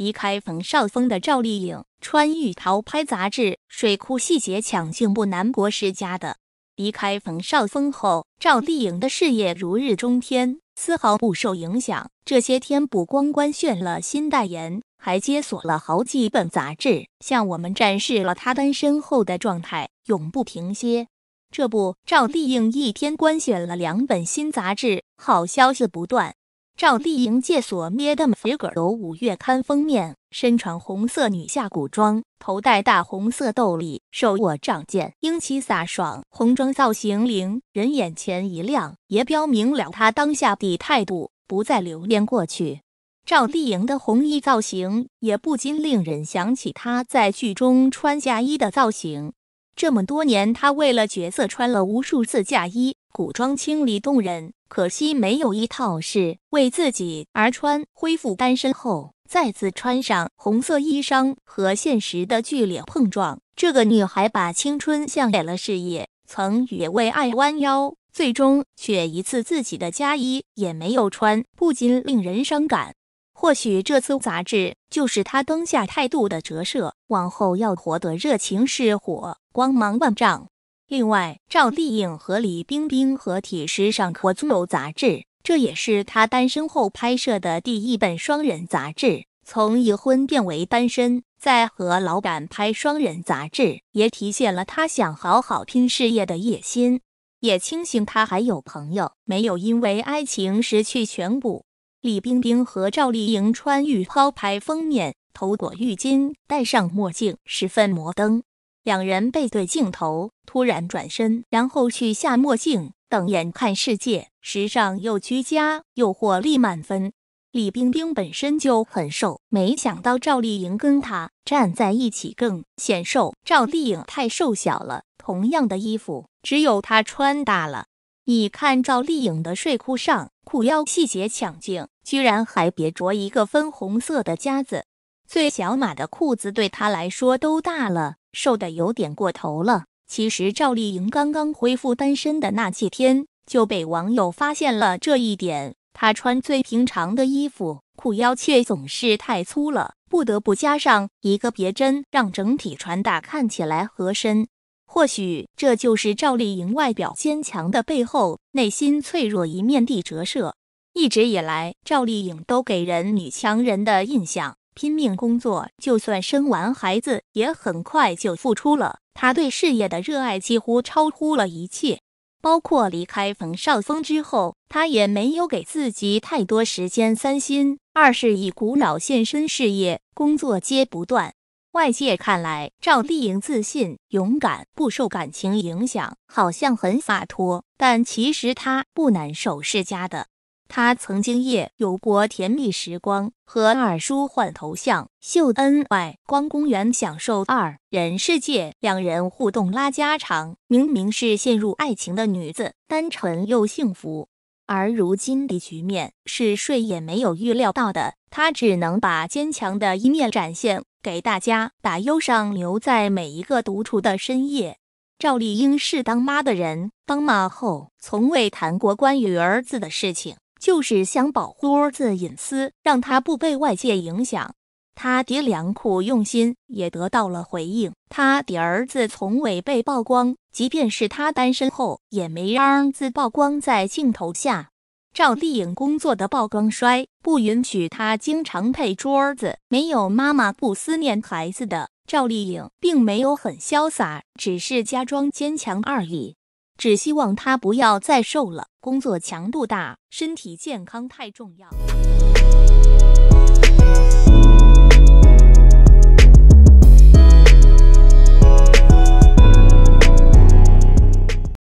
离开冯绍峰的赵丽颖，穿浴袍拍杂志，水库细节抢镜不难博施家的。离开冯绍峰后，赵丽颖的事业如日中天，丝毫不受影响。这些天不光官宣了新代言，还解锁了好几本杂志，向我们展示了她单身后的状态，永不停歇。这不，赵丽颖一天官宣了两本新杂志，好消息不断。赵丽颖借所捏 g a r 由五月刊封面，身穿红色女下古装，头戴大红色斗笠，手握仗剑，英气飒爽，红装造型令人眼前一亮，也标明了她当下的态度，不再留恋过去。赵丽颖的红衣造型也不禁令人想起她在剧中穿嫁衣的造型，这么多年，她为了角色穿了无数次嫁衣。古装清丽动人，可惜没有一套是为自己而穿。恢复单身后，再次穿上红色衣裳和现实的剧烈碰撞，这个女孩把青春献给了事业，曾也为爱弯腰，最终却一次自己的嫁衣也没有穿，不禁令人伤感。或许这次杂志就是她当下态度的折射，往后要活得热情似火，光芒万丈。另外，赵丽颖和李冰冰合体时尚合作杂志，这也是她单身后拍摄的第一本双人杂志。从已婚变为单身，再和老板拍双人杂志，也体现了她想好好拼事业的野心，也庆幸她还有朋友，没有因为爱情失去全部。李冰冰和赵丽颖穿浴袍拍封面，头裹浴巾，戴上墨镜，十分摩登。两人背对镜头，突然转身，然后去下墨镜，瞪眼看世界，时尚又居家，诱惑力满分。李冰冰本身就很瘦，没想到赵丽颖跟她站在一起更显瘦。赵丽颖太瘦小了，同样的衣服，只有她穿大了。你看赵丽颖的睡裤上，裤腰细节抢镜，居然还别着一个粉红色的夹子。最小码的裤子对她来说都大了。瘦的有点过头了。其实赵丽颖刚刚恢复单身的那些天，就被网友发现了这一点。她穿最平常的衣服，裤腰却总是太粗了，不得不加上一个别针，让整体穿搭看起来合身。或许这就是赵丽颖外表坚强的背后，内心脆弱一面的折射。一直以来，赵丽颖都给人女强人的印象。拼命工作，就算生完孩子也很快就复出了。他对事业的热爱几乎超乎了一切，包括离开冯绍峰之后，他也没有给自己太多时间三心。二是以古老献身事业，工作接不断。外界看来，赵丽颖自信、勇敢，不受感情影响，好像很洒脱，但其实她不难受，世家的。她曾经也有过甜蜜时光，和二叔换头像秀恩爱，逛公园享受二人世界，两人互动拉家常。明明是陷入爱情的女子，单纯又幸福。而如今的局面是谁也没有预料到的，他只能把坚强的一面展现给大家，把忧伤留在每一个独处的深夜。赵丽颖是当妈的人，当妈后从未谈过关于儿子的事情。就是想保护儿子隐私，让他不被外界影响。他的良苦用心也得到了回应。他的儿子从未被曝光，即便是他单身后也没让儿子曝光在镜头下。赵丽颖工作的曝光衰，不允许她经常配桌子，没有妈妈不思念孩子的。赵丽颖并没有很潇洒，只是假装坚强而已。只希望他不要再瘦了。工作强度大，身体健康太重要。